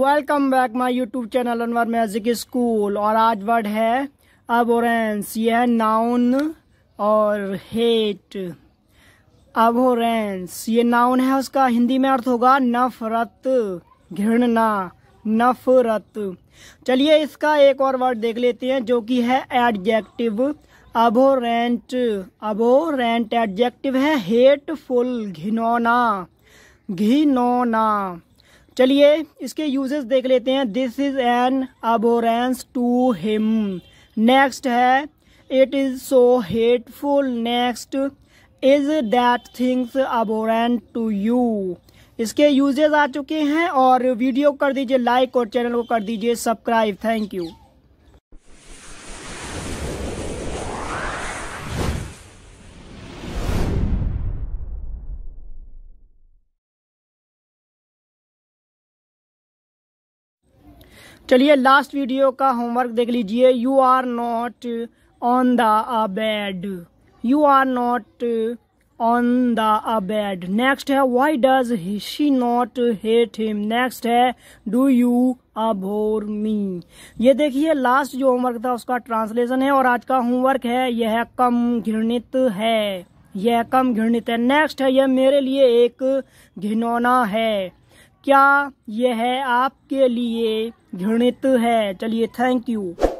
welcome back my YouTube channel Anwar magic school और आज word है अबोरेंस यह नाउन और हेट अबोरेंस ये नाउन है उसका हिंदी में अर्थ होगा नफरत घृणना नफरत चलिए इसका एक और वर्ड देख लेते हैं जो कि है एडजेक्टिव अबोरेंट अबोरेंट एडजेक्टिव है हेटफुल घिनौना घिनौना चलिए इसके यूजेस देख लेते हैं this is an abhorrence to him next है it is so hateful next is that things abhorrent to you इसके यूजेस आ चुके हैं और वीडियो कर दीजिए लाइक और चैनल को कर दीजिए सब्सक्राइब थैंक यू चलिए लास्ट वीडियो का होमवर्क देख लीजिए you are not on the a bed you are not on the a bed next है why does she not hate him next है डू यू अभोर मी ये देखिए last जो homework था उसका ट्रांसलेशन है और आज का होमवर्क है यह कम घृणित है यह कम घृणित है नेक्स्ट है यह मेरे लिए एक घिनौना है क्या यह आपके लिए घृणित है चलिए थैंक यू